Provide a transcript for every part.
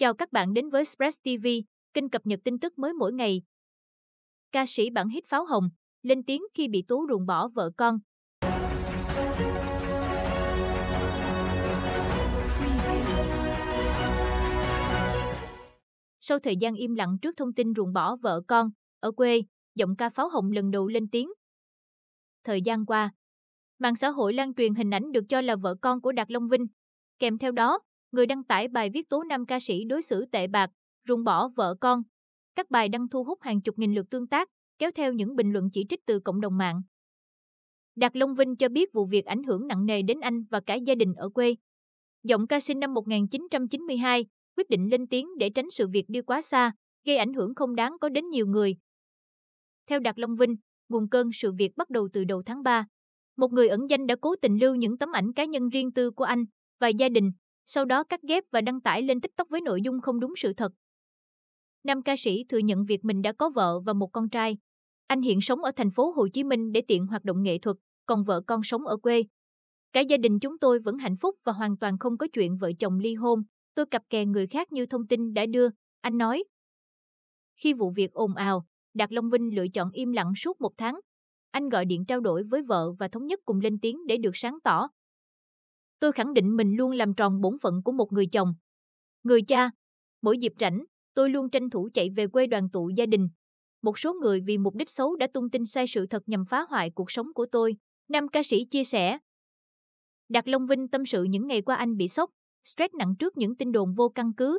Chào các bạn đến với Express TV, kênh cập nhật tin tức mới mỗi ngày. Ca sĩ bản hit Pháo Hồng, lên tiếng khi bị tố ruồng bỏ vợ con. Sau thời gian im lặng trước thông tin ruồng bỏ vợ con, ở quê, giọng ca Pháo Hồng lần đầu lên tiếng. Thời gian qua, mạng xã hội lan truyền hình ảnh được cho là vợ con của Đạt Long Vinh. Kèm theo đó, người đăng tải bài viết tố nam ca sĩ đối xử tệ bạc, rung bỏ vợ con. Các bài đăng thu hút hàng chục nghìn lượt tương tác, kéo theo những bình luận chỉ trích từ cộng đồng mạng. Đạt Long Vinh cho biết vụ việc ảnh hưởng nặng nề đến anh và cả gia đình ở quê. Giọng ca sinh năm 1992 quyết định lên tiếng để tránh sự việc đi quá xa, gây ảnh hưởng không đáng có đến nhiều người. Theo Đạt Long Vinh, nguồn cơn sự việc bắt đầu từ đầu tháng 3. Một người ẩn danh đã cố tình lưu những tấm ảnh cá nhân riêng tư của anh và gia đình sau đó cắt ghép và đăng tải lên TikTok với nội dung không đúng sự thật. Nam ca sĩ thừa nhận việc mình đã có vợ và một con trai. Anh hiện sống ở thành phố Hồ Chí Minh để tiện hoạt động nghệ thuật, còn vợ con sống ở quê. Cả gia đình chúng tôi vẫn hạnh phúc và hoàn toàn không có chuyện vợ chồng ly hôn. Tôi cặp kè người khác như thông tin đã đưa, anh nói. Khi vụ việc ồn ào, Đạt Long Vinh lựa chọn im lặng suốt một tháng. Anh gọi điện trao đổi với vợ và thống nhất cùng lên tiếng để được sáng tỏ. Tôi khẳng định mình luôn làm tròn bổn phận của một người chồng. Người cha, mỗi dịp rảnh, tôi luôn tranh thủ chạy về quê đoàn tụ gia đình. Một số người vì mục đích xấu đã tung tin sai sự thật nhằm phá hoại cuộc sống của tôi, nam ca sĩ chia sẻ. Đạt Long Vinh tâm sự những ngày qua anh bị sốc, stress nặng trước những tin đồn vô căn cứ.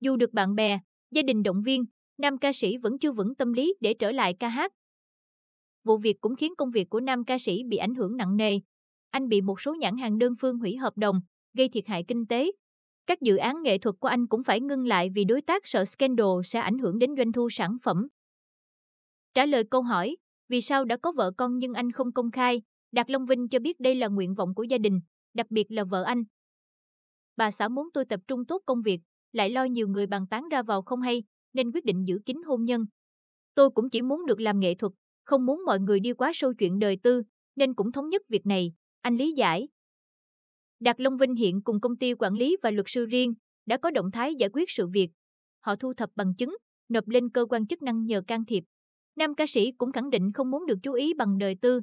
Dù được bạn bè, gia đình động viên, nam ca sĩ vẫn chưa vững tâm lý để trở lại ca hát. Vụ việc cũng khiến công việc của nam ca sĩ bị ảnh hưởng nặng nề, anh bị một số nhãn hàng đơn phương hủy hợp đồng, gây thiệt hại kinh tế. Các dự án nghệ thuật của anh cũng phải ngưng lại vì đối tác sợ scandal sẽ ảnh hưởng đến doanh thu sản phẩm. Trả lời câu hỏi, vì sao đã có vợ con nhưng anh không công khai, Đạt Long Vinh cho biết đây là nguyện vọng của gia đình, đặc biệt là vợ anh. Bà xã muốn tôi tập trung tốt công việc, lại lo nhiều người bàn tán ra vào không hay, nên quyết định giữ kín hôn nhân. Tôi cũng chỉ muốn được làm nghệ thuật, không muốn mọi người đi quá sâu chuyện đời tư, nên cũng thống nhất việc này. Anh lý giải. Đạt Long Vinh hiện cùng công ty quản lý và luật sư riêng đã có động thái giải quyết sự việc. Họ thu thập bằng chứng, nộp lên cơ quan chức năng nhờ can thiệp. Nam ca sĩ cũng khẳng định không muốn được chú ý bằng đời tư.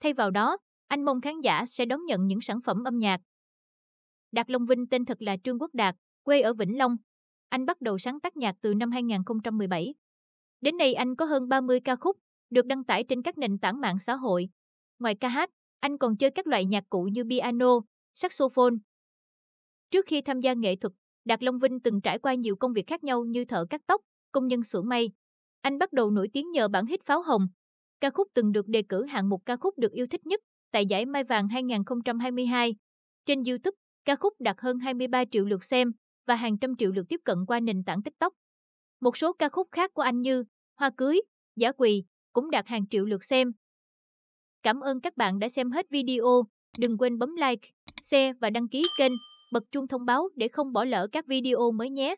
Thay vào đó, anh mong khán giả sẽ đón nhận những sản phẩm âm nhạc. Đạt Long Vinh tên thật là Trương Quốc Đạt, quê ở Vĩnh Long. Anh bắt đầu sáng tác nhạc từ năm 2017. Đến nay anh có hơn 30 ca khúc được đăng tải trên các nền tảng mạng xã hội. Ngoài ca hát, anh còn chơi các loại nhạc cụ như piano, saxophone. Trước khi tham gia nghệ thuật, Đạt Long Vinh từng trải qua nhiều công việc khác nhau như thợ cắt tóc, công nhân xưởng may. Anh bắt đầu nổi tiếng nhờ bản hit Pháo Hồng. Ca khúc từng được đề cử hạng mục ca khúc được yêu thích nhất tại giải Mai Vàng 2022. Trên YouTube, ca khúc đạt hơn 23 triệu lượt xem và hàng trăm triệu lượt tiếp cận qua nền tảng TikTok. Một số ca khúc khác của anh như Hoa Cưới, Giả Quỳ cũng đạt hàng triệu lượt xem Cảm ơn các bạn đã xem hết video. Đừng quên bấm like, share và đăng ký kênh, bật chuông thông báo để không bỏ lỡ các video mới nhé.